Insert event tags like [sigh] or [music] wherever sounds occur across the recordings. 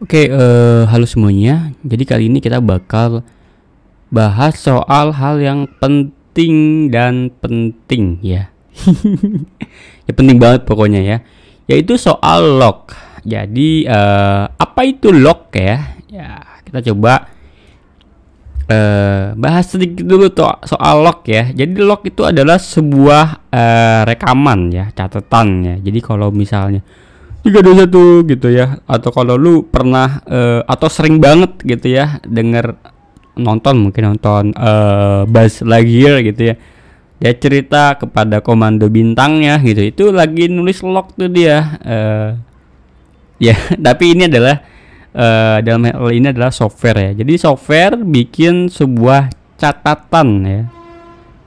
Oke, okay, uh, eh, halo semuanya. Jadi kali ini kita bakal bahas soal hal yang penting dan penting ya. [laughs] ya penting banget pokoknya ya. Yaitu soal lock. Jadi uh, apa itu lock ya? Ya, kita coba uh, bahas sedikit dulu soal lock ya. Jadi lock itu adalah sebuah uh, rekaman ya, catatan ya. Jadi kalau misalnya jika dosa tuh gitu ya atau kalau lu pernah uh, atau sering banget gitu ya denger nonton mungkin nonton uh, Buzz Lightyear gitu ya dia cerita kepada komando bintangnya gitu itu lagi nulis log tuh dia uh, ya [laughs] tapi ini adalah uh, dalam hal ini adalah software ya jadi software bikin sebuah catatan ya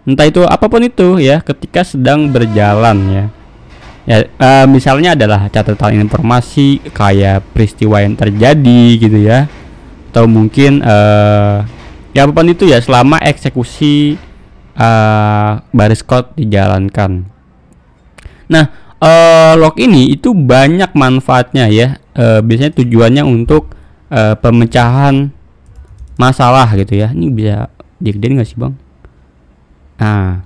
entah itu apapun itu ya ketika sedang berjalan ya ya uh, misalnya adalah catatan informasi kayak peristiwa yang terjadi gitu ya atau mungkin uh, ya apapun itu ya selama eksekusi uh, baris code dijalankan nah uh, log ini itu banyak manfaatnya ya uh, biasanya tujuannya untuk uh, pemecahan masalah gitu ya ini bisa digedein nggak sih bang nah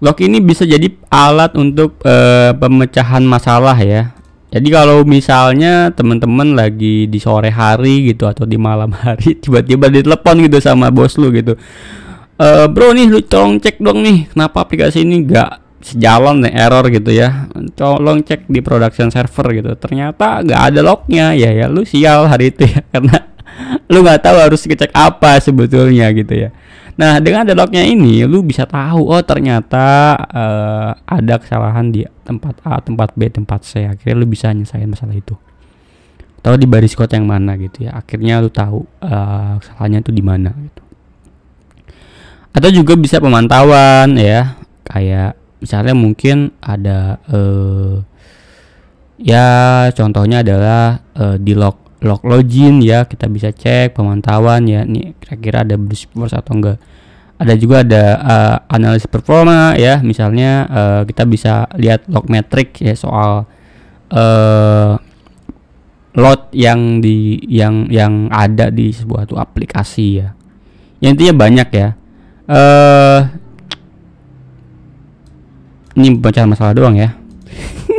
Lock ini bisa jadi alat untuk uh, pemecahan masalah ya. Jadi kalau misalnya teman-teman lagi di sore hari gitu atau di malam hari [laughs] tiba-tiba ditelepon gitu sama bos lu gitu. E, bro nih lu tolong cek dong nih kenapa aplikasi ini gak sejalan nih error gitu ya. Tolong cek di production server gitu. Ternyata gak ada locknya ya ya lu sial hari itu ya [laughs] karena lu nggak tahu harus ngecek apa sebetulnya gitu ya. Nah, dengan ada lognya ini lu bisa tahu oh ternyata uh, ada kesalahan di tempat A, tempat B, tempat C. Akhirnya lu bisa nyelesain masalah itu. Tahu di baris kota yang mana gitu ya. Akhirnya lu tahu uh, kesalahannya itu di mana gitu. Atau juga bisa pemantauan ya, kayak misalnya mungkin ada uh, ya contohnya adalah uh, di log log login ya kita bisa cek pemantauan ya nih kira-kira ada boost force atau enggak ada juga ada uh, eh, analisis performa ya misalnya uh, kita bisa lihat log metric ya soal uh, load yang di yang yang ada di sebuah tuh aplikasi ya. yang intinya banyak ya uh, ini baca masalah doang ya [laughs]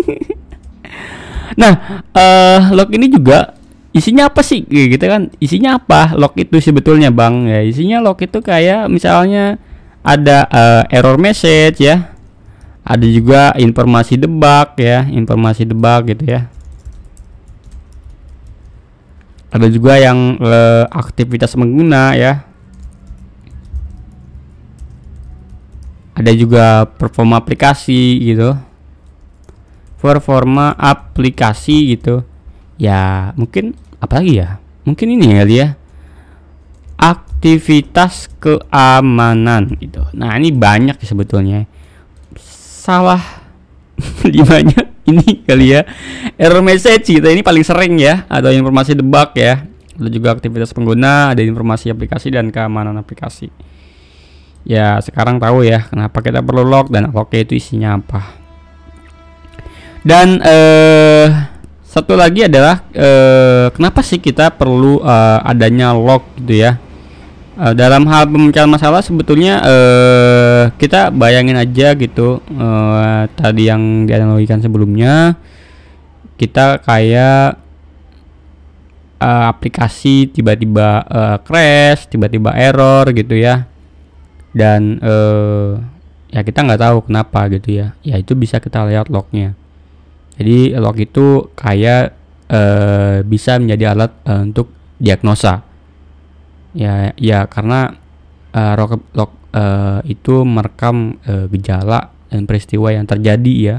nah uh, log ini juga isinya apa sih gitu kan isinya apa log itu sebetulnya bang ya isinya log itu kayak misalnya ada uh, error message ya ada juga informasi debug ya informasi debug gitu ya ada juga yang uh, aktivitas mengguna ya ada juga performa aplikasi gitu performa aplikasi gitu ya mungkin apalagi ya mungkin ini kali ya aktivitas keamanan gitu nah ini banyak sebetulnya salah di [laughs] ini kali ya error message gitu ini paling sering ya atau informasi debug ya ada juga aktivitas pengguna ada informasi aplikasi dan keamanan aplikasi ya sekarang tahu ya kenapa kita perlu lock dan oke itu isinya apa dan eh satu lagi adalah eh, kenapa sih kita perlu eh, adanya log gitu ya? Eh, dalam hal pemecahan masalah sebetulnya eh, kita bayangin aja gitu eh, tadi yang dianalogikan sebelumnya kita kayak eh, aplikasi tiba-tiba eh, crash, tiba-tiba error gitu ya, dan eh, ya kita nggak tahu kenapa gitu ya. Ya itu bisa kita lihat lognya jadi log itu kayak e, eh, bisa menjadi alat e, untuk diagnosa. Ya, ya karena e, log, log e, itu merekam e, gejala dan peristiwa yang terjadi ya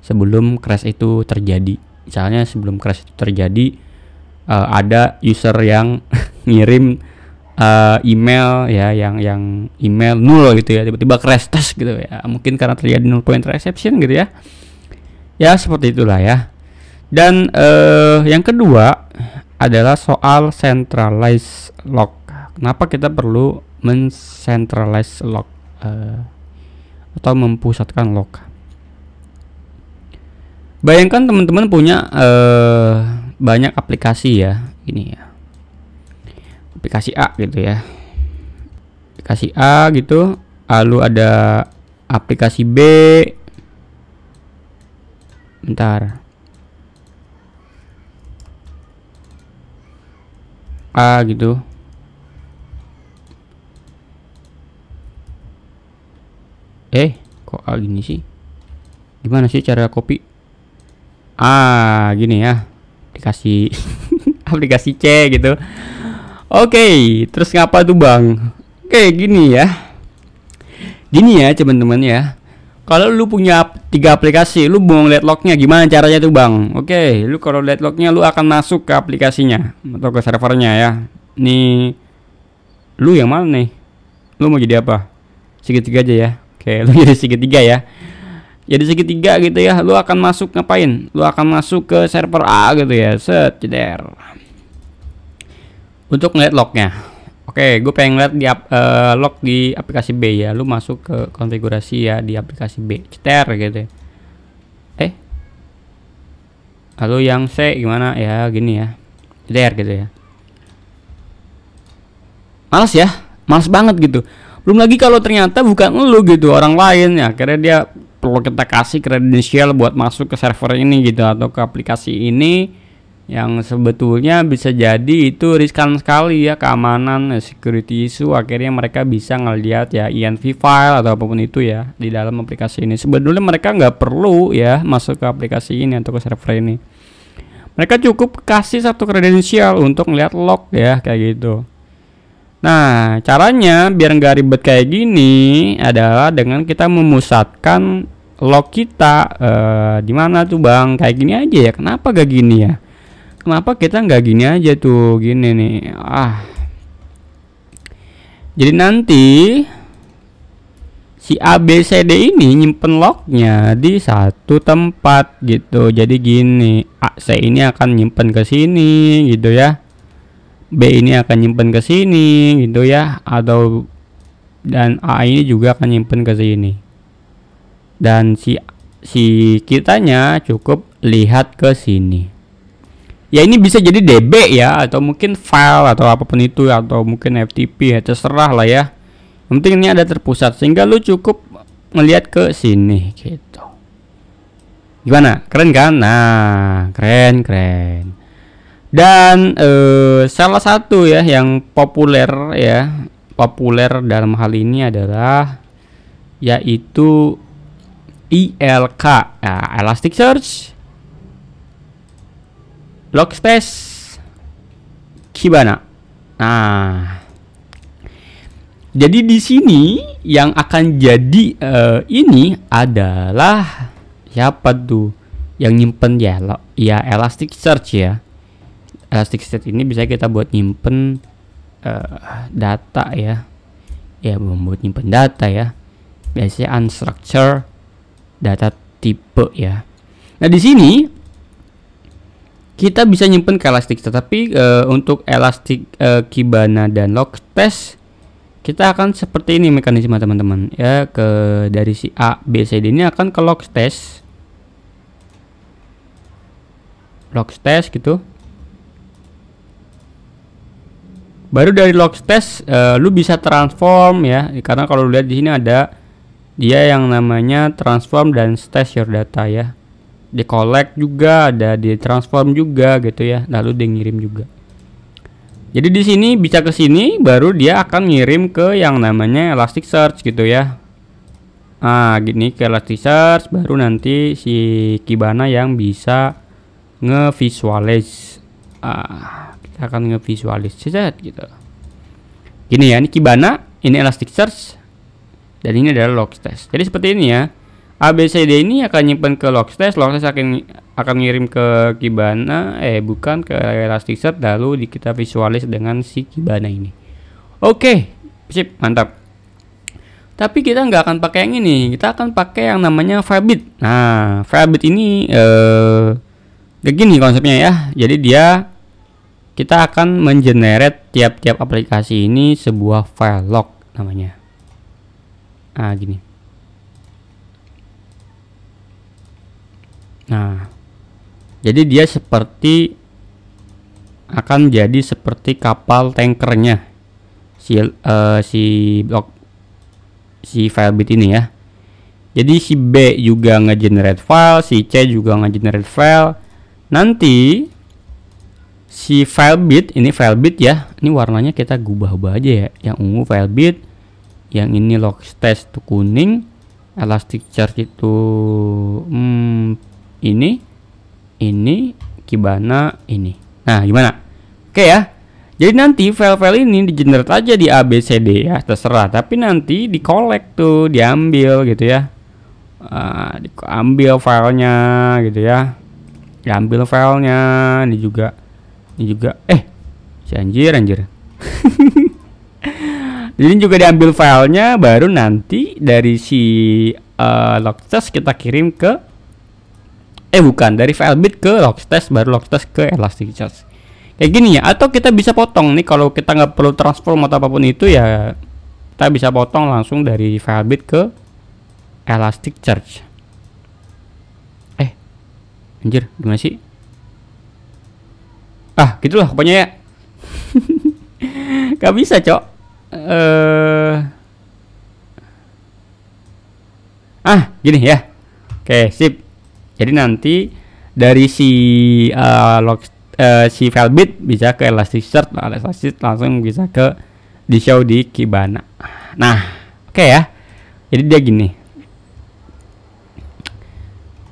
sebelum crash itu terjadi. Misalnya sebelum crash itu terjadi e, ada user yang [laughs] ngirim uh, email ya yang yang email nul gitu ya tiba-tiba crash test gitu ya mungkin karena terjadi nol point reception gitu ya ya seperti itulah ya dan eh, yang kedua adalah soal centralized lock kenapa kita perlu mencentralize lock eh, atau mempusatkan lock bayangkan teman-teman punya eh, banyak aplikasi ya ini ya aplikasi A gitu ya aplikasi A gitu lalu ada aplikasi B bentar ah gitu eh kok ah gini sih gimana sih cara copy ah gini ya dikasih [laughs] aplikasi C gitu oke okay, terus ngapa tuh bang oke gini ya gini ya teman-teman ya kalau lu punya tiga aplikasi lu mau ngeliat lognya gimana caranya tuh bang oke okay, lu kalau lihat lognya lu akan masuk ke aplikasinya atau ke servernya ya nih lu yang mana nih lu mau jadi apa segitiga aja ya oke okay, [laughs] lu jadi segitiga ya jadi segitiga gitu ya lu akan masuk ngapain lu akan masuk ke server A gitu ya set jeder untuk ngeliat lognya Oke, okay, gue pengen lihat di uh, eh, log di aplikasi B ya. Lu masuk ke konfigurasi ya di aplikasi B. Ceter gitu. Ya. Eh. Lalu yang C gimana? Ya gini ya. Ceter gitu ya. Males ya. Males banget gitu. Belum lagi kalau ternyata bukan lu gitu, orang lain ya. Karena dia perlu kita kasih kredensial buat masuk ke server ini gitu atau ke aplikasi ini yang sebetulnya bisa jadi itu riskan sekali ya keamanan eh, security isu akhirnya mereka bisa ngelihat ya env file atau apapun itu ya di dalam aplikasi ini sebetulnya mereka nggak perlu ya masuk ke aplikasi ini atau ke server ini mereka cukup kasih satu kredensial untuk melihat log ya kayak gitu Nah, caranya biar nggak ribet kayak gini adalah dengan kita memusatkan log kita eh, di mana tuh bang? Kayak gini aja ya. Kenapa gak gini ya? kenapa kita nggak gini aja tuh gini nih ah jadi nanti si ABCD ini nyimpen locknya di satu tempat gitu jadi gini A C ini akan nyimpen ke sini gitu ya B ini akan nyimpen ke sini gitu ya atau dan A ini juga akan nyimpen ke sini dan si si kitanya cukup lihat ke sini ya ini bisa jadi DB ya atau mungkin file atau apapun itu atau mungkin FTP ya terserah lah ya yang penting ini ada terpusat sehingga lu cukup melihat ke sini gitu gimana keren kan nah keren keren dan eh, salah satu ya yang populer ya populer dalam hal ini adalah yaitu ILK nah, Elasticsearch Logspace Kibana. Nah, jadi di sini yang akan jadi uh, ini adalah siapa tuh yang nyimpen ya? Lo, ya search ya. Elastic search ini bisa kita buat nyimpen uh, data ya. Ya membuat nyimpen data ya. Biasanya unstructured data tipe ya. Nah di sini kita bisa nyimpen ke elastik tetapi uh, untuk elastik uh, kibana dan test kita akan seperti ini mekanisme teman-teman ya ke dari si A B C D ini akan ke log test log test gitu baru dari log test uh, eh, lu bisa transform ya karena kalau lihat di sini ada dia yang namanya transform dan stash your data ya di collect juga, ada di transform juga gitu ya, lalu dia ngirim juga. Jadi di sini bisa ke sini baru dia akan ngirim ke yang namanya Elasticsearch gitu ya. Ah, gini ke Elasticsearch baru nanti si Kibana yang bisa ngevisualize. Ah, kita akan ngevisualize saja, gitu. Gini ya, ini Kibana, ini Elasticsearch dan ini adalah log test. Jadi seperti ini ya. ABCD ini akan nyimpan ke Logstash, Logstash akan akan ngirim ke Kibana, eh bukan ke Elasticsearch, lalu kita visualis dengan si Kibana ini. Oke, okay, sip, mantap. Tapi kita nggak akan pakai yang ini, kita akan pakai yang namanya Fabit. Nah, Fabit ini eh begini konsepnya ya. Jadi dia kita akan mengenerate tiap-tiap aplikasi ini sebuah file log namanya. Nah, gini. Nah, jadi dia seperti akan jadi seperti kapal tankernya si uh, si blok si file bit ini ya. Jadi si B juga ngegenerate file, si C juga ngegenerate file. Nanti si file bit ini file bit ya. Ini warnanya kita gubah-ubah aja ya. Yang ungu file bit, yang ini log test itu kuning, elastic charge itu hmm, ini, ini, Kibana, ini. Nah, gimana? Oke ya. Jadi nanti file-file ini di generate aja di ABCD ya, terserah. Tapi nanti di collect tuh, diambil gitu ya. Uh, ah, diambil filenya gitu ya. Diambil filenya, ini juga, ini juga. Eh, si anjir anjir. Jadi [laughs] juga diambil filenya, baru nanti dari si uh, log test kita kirim ke eh bukan dari bit ke Logstash baru Logstash ke elastic Elasticsearch kayak gini ya atau kita bisa potong nih kalau kita nggak perlu transform atau apapun itu ya kita bisa potong langsung dari bit ke elastic Elasticsearch eh anjir gimana sih ah gitulah pokoknya ya [laughs] gak bisa cok uh... ah gini ya oke sip jadi nanti dari si uh, eh, log, uh, eh, si velvet bisa ke Elasticsearch, nah, Elasticsearch langsung bisa ke di show di Kibana. Nah, oke okay ya. Jadi dia gini.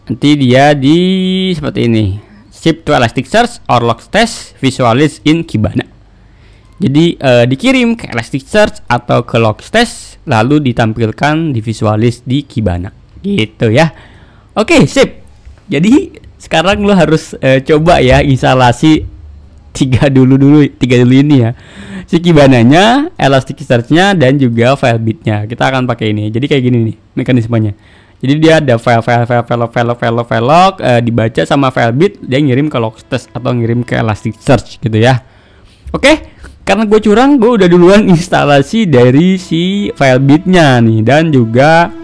Nanti dia di seperti ini. Ship to Elasticsearch or log test visualize in Kibana. Jadi uh, dikirim ke Elasticsearch atau ke Logstash lalu ditampilkan di Visualis di Kibana. Gitu ya. Oke, okay, sip. Jadi sekarang lo harus eh, coba ya instalasi tiga dulu dulu tiga dulu ini ya si kibananya elasticsearch-nya dan juga file nya kita akan pakai ini jadi kayak gini nih mekanismenya jadi dia ada file file file file file file file log eh, dibaca sama file bit dia ngirim ke logstash atau ngirim ke elasticsearch gitu ya oke karena gue curang gue udah duluan instalasi dari si file bitnya nih dan juga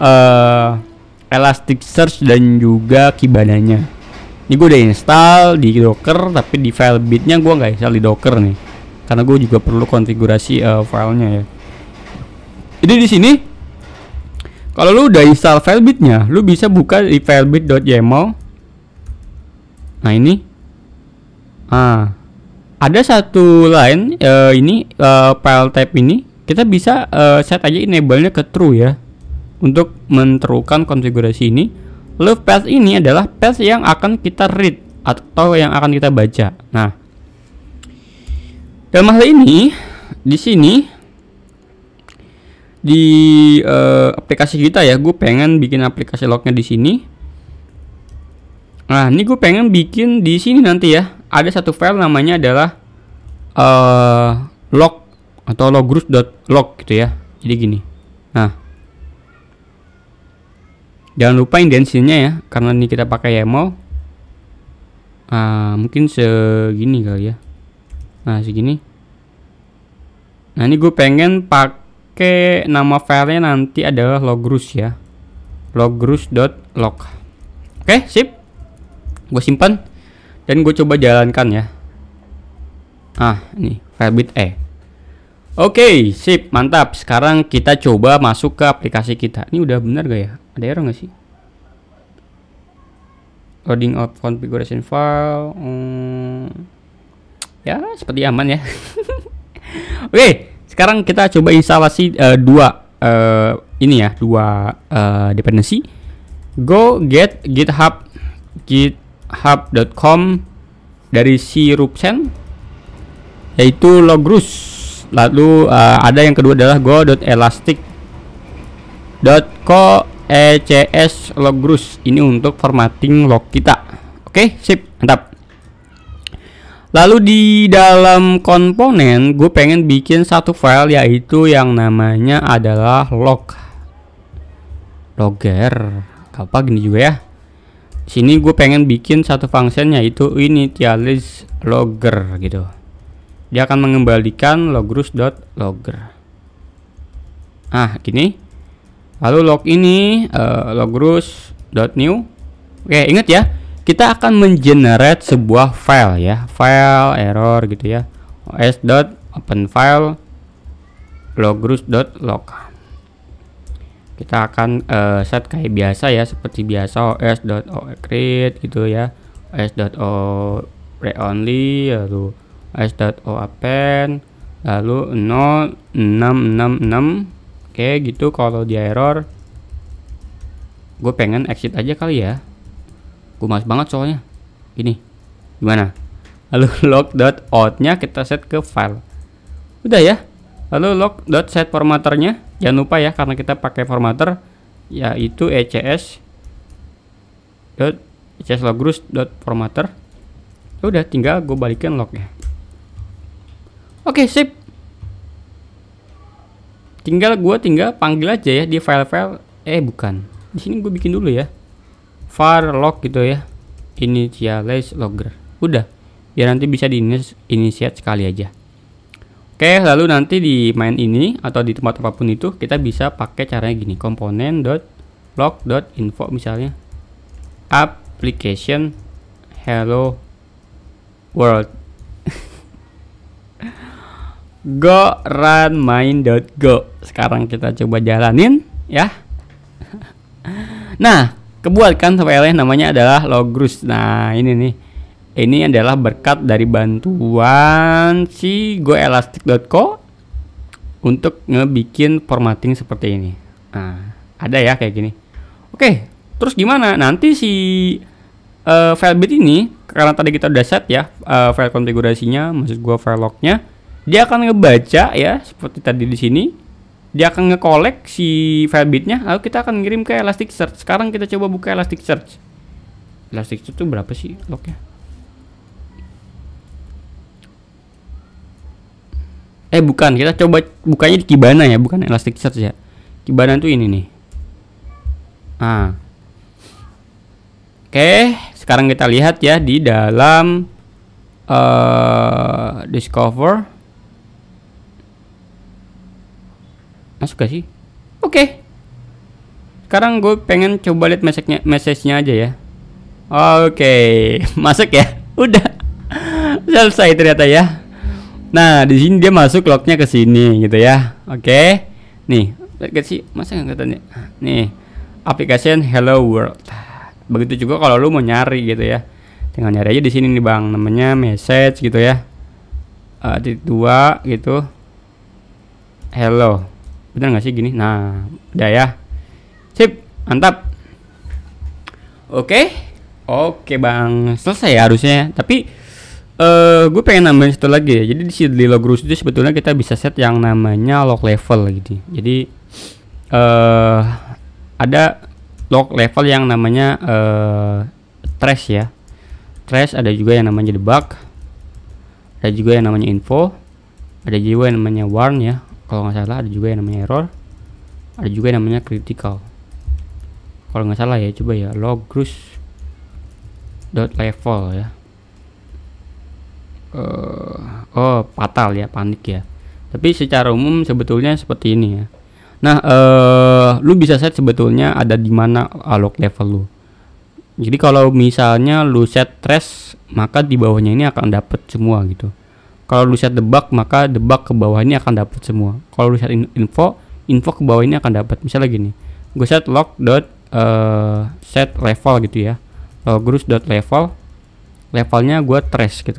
eh Elasticsearch dan juga kibadanya. Ini gue udah install di Docker, tapi di file bitnya gue nggak install di Docker nih, karena gue juga perlu konfigurasi uh, filenya ya. Jadi di sini, kalau lu udah install file bitnya, lu bisa buka di file filebit.yaml. Nah ini, ah, ada satu line uh, ini uh, file type ini kita bisa uh, set aja enable-nya ke true ya untuk menterukan konfigurasi ini, loop path ini adalah path yang akan kita read atau yang akan kita baca. Nah, dalam hal ini di sini di uh, aplikasi kita ya, gue pengen bikin aplikasi lognya di sini. Nah, ini gue pengen bikin di sini nanti ya. Ada satu file namanya adalah uh, log atau logrus.log gitu ya. Jadi gini. Nah, jangan lupa indensinya ya karena ini kita pakai YAML uh, mungkin segini kali ya nah segini nah ini gue pengen pakai nama filenya nanti adalah logrus ya logrus.log oke sip gue simpan dan gue coba jalankan ya ah ini filebit e oke sip mantap sekarang kita coba masuk ke aplikasi kita ini udah benar gak ya ada error nggak sih loading of configuration file hmm, ya seperti aman ya [laughs] oke okay, sekarang kita coba instalasi uh, dua uh, ini ya dua uh, eh, dependensi go get github github.com dari si Rupsen yaitu logrus lalu uh, ada yang kedua adalah go.elastic.co ECS Logrus ini untuk formatting log kita oke sip mantap lalu di dalam komponen gue pengen bikin satu file yaitu yang namanya adalah log logger apa gini juga ya Di sini gue pengen bikin satu function yaitu initialize logger gitu dia akan mengembalikan logrus.logger ah gini Lalu log ini uh, logrus.new. Oke, ingat ya, kita akan mengenerate sebuah file ya, file error gitu ya. os dot open file logrus.log. Kita akan uh, set kayak biasa ya, seperti biasa os dot create gitu ya. os dot read only lalu s.oappend lalu 0666 Oke gitu kalau dia error gue pengen exit aja kali ya gue males banget soalnya ini gimana lalu [laughs] log.out nya kita set ke file udah ya lalu log.set formaternya. jangan lupa ya karena kita pakai formatter yaitu ecs dot ecs dot ya udah tinggal gue balikin lognya oke sip tinggal gue tinggal panggil aja ya di file-file eh bukan di sini gue bikin dulu ya var log gitu ya initialize logger udah ya nanti bisa initiate sekali aja oke lalu nanti di main ini atau di tempat apapun itu kita bisa pakai caranya gini komponen dot log dot info misalnya application hello world [laughs] go run main dot go sekarang kita coba jalanin ya nah kebuatkan kan namanya adalah logrus nah ini nih ini adalah berkat dari bantuan si goelastic.co untuk ngebikin formatting seperti ini nah ada ya kayak gini oke terus gimana nanti si uh, file bit ini karena tadi kita udah set ya uh, file konfigurasinya maksud gua file locknya dia akan ngebaca ya seperti tadi di sini dia akan ngekolek si bitnya. lalu kita akan ngirim ke Elasticsearch sekarang kita coba buka Elasticsearch Elasticsearch itu berapa sih lognya eh bukan kita coba bukanya di Kibana ya bukan Elasticsearch ya Kibana tuh ini nih ah oke sekarang kita lihat ya di dalam uh, discover Masuk gak sih? Oke. Okay. Sekarang gue pengen coba lihat message-nya message aja ya. Oke, okay. [laughs] masuk ya. Udah. [laughs] Selesai ternyata ya. Nah, di sini dia masuk lognya ke sini gitu ya. Oke. Okay. Nih, lihat sih masa nggak tanya. Nih, Aplikasi Hello World. Begitu juga kalau lu mau nyari gitu ya. Tinggal nyari aja di sini nih, Bang. Namanya message gitu ya. Uh, titik dua gitu. Hello bener nggak sih gini nah udah ya sip mantap oke oke bang selesai ya harusnya ya. tapi uh, eh, gue pengen nambahin satu lagi ya jadi di di logrus itu sebetulnya kita bisa set yang namanya log level gitu jadi uh, ada log level yang namanya uh, trash ya trash ada juga yang namanya debug ada juga yang namanya info ada juga yang namanya warn ya kalau nggak salah ada juga yang namanya error ada juga yang namanya critical kalau nggak salah ya coba ya logrus dot level ya uh, oh fatal ya panik ya tapi secara umum sebetulnya seperti ini ya nah uh, lu bisa set sebetulnya ada di mana alok level lu jadi kalau misalnya lu set trash maka di bawahnya ini akan dapet semua gitu kalau lu set debug, maka debug ke bawah ini akan dapat semua. Kalau lu share info, info ke bawah ini akan dapat. Misalnya gini, gue set log dot uh, set level gitu ya. Kalau dot level, levelnya gue trace gitu.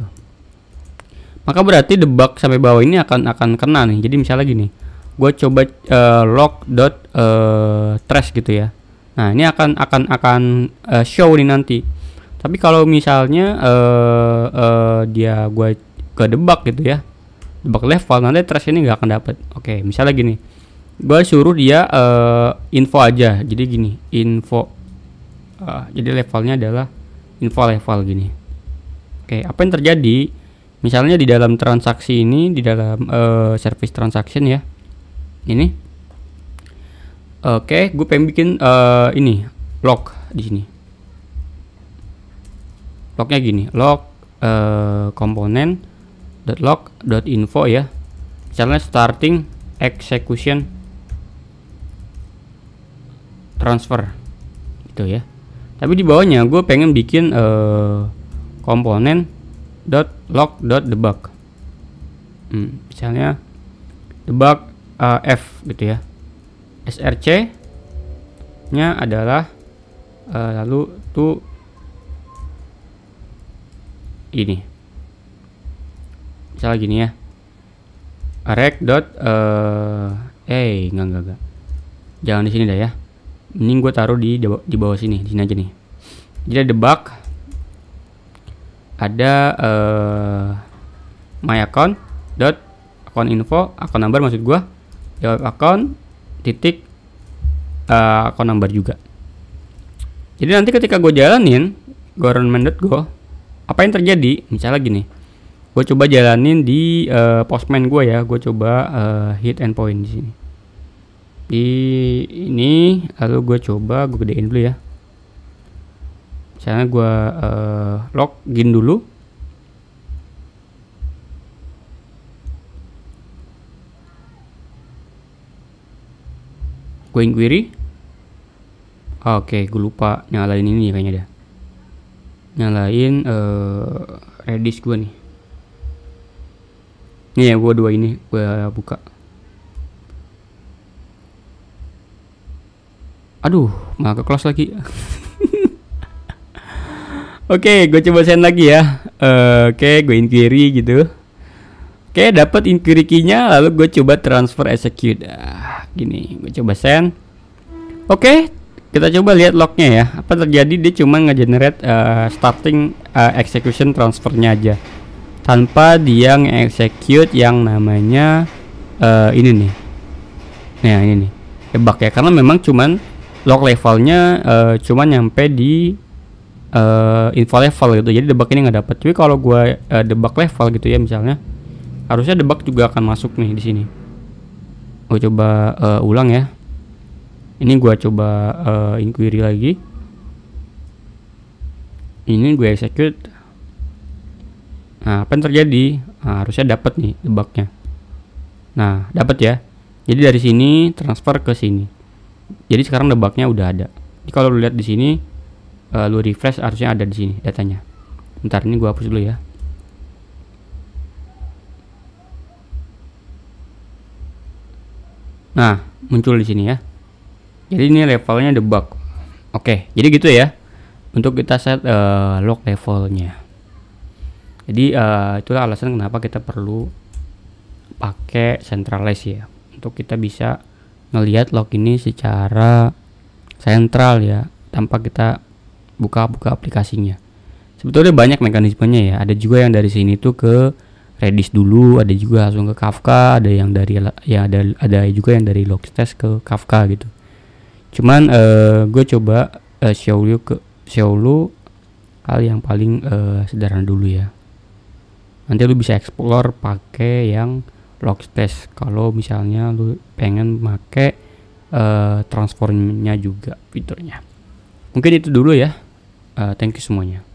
Maka berarti debug sampai bawah ini akan akan kena nih. Jadi misalnya gini, gue coba uh, log dot uh, trace gitu ya. Nah ini akan akan akan uh, show nih nanti. Tapi kalau misalnya uh, uh, dia gue ke debak gitu ya debak level nanti trash ini nggak akan dapat oke misalnya gini gue suruh dia uh, info aja jadi gini info uh, jadi levelnya adalah info level gini oke apa yang terjadi misalnya di dalam transaksi ini di dalam uh, service transaction ya ini oke okay, gue pengen bikin uh, ini log di sini lognya gini log uh, komponen .log.info ya. Misalnya starting execution transfer gitu ya. Tapi di bawahnya gue pengen bikin eh, komponen. uh, log. .log.debug. Hmm, misalnya debug uh, f gitu ya. src nya adalah uh, lalu tuh ini misalnya gini ya rek dot uh, eh, eh nggak nggak nggak jangan di sini dah ya ini gue taruh di di bawah sini di sini aja nih jadi ada bug ada uh, my account dot account info account number maksud gue jawab account titik uh, account number juga jadi nanti ketika gue jalanin gue government.go apa yang terjadi misalnya gini gue coba jalanin di uh, postman gue ya gue coba uh, hit and point di sini di ini lalu gue coba gue gedein dulu ya misalnya gue uh, gin dulu gue query oke okay, gue lupa nyalain ini kayaknya dah nyalain uh, redis gue nih Nih iya, ya gue dua ini gue buka. Aduh, malah ke close lagi. [laughs] Oke, okay, gue coba send lagi ya. Uh, Oke, okay, gue inquiry gitu. Oke, okay, dapat inquiry key-nya, lalu gue coba transfer execute. Ah, gini, gue coba send. Oke, okay, kita coba lihat lognya ya. Apa terjadi? Dia cuma nge-generate uh, starting uh, execution transfernya aja tanpa dia nge-execute yang namanya uh, ini nih. Nah, ini nih. Debug ya karena memang cuman log levelnya uh, cuman nyampe di uh, info level gitu. Jadi debug ini nggak dapat. Tapi kalau gua uh, debug level gitu ya misalnya harusnya debug juga akan masuk nih di sini. Gue coba uh, ulang ya. Ini gua coba uh, inquiry lagi. Ini gue execute Nah, apa yang terjadi? Nah, harusnya dapat nih debaknya. Nah, dapat ya. Jadi dari sini transfer ke sini. Jadi sekarang debaknya udah ada. Jadi kalau lu lihat di sini, uh, lu refresh harusnya ada di sini datanya. Ntar ini gue hapus dulu ya. Nah, muncul di sini ya. Jadi ini levelnya debak. Oke, jadi gitu ya. Untuk kita set uh, eh, log levelnya. Jadi uh, itulah alasan kenapa kita perlu pakai centralize ya untuk kita bisa melihat log ini secara sentral ya tanpa kita buka-buka aplikasinya. Sebetulnya banyak mekanismenya ya. Ada juga yang dari sini tuh ke Redis dulu, ada juga langsung ke Kafka, ada yang dari ya ada ada juga yang dari Logstash ke Kafka gitu. Cuman uh, eh, gue coba uh, show you ke show you hal yang paling uh, sederhana dulu ya nanti lu bisa explore pakai yang logstash kalau misalnya lu pengen pakai uh, eh, transformnya juga fiturnya mungkin itu dulu ya uh, thank you semuanya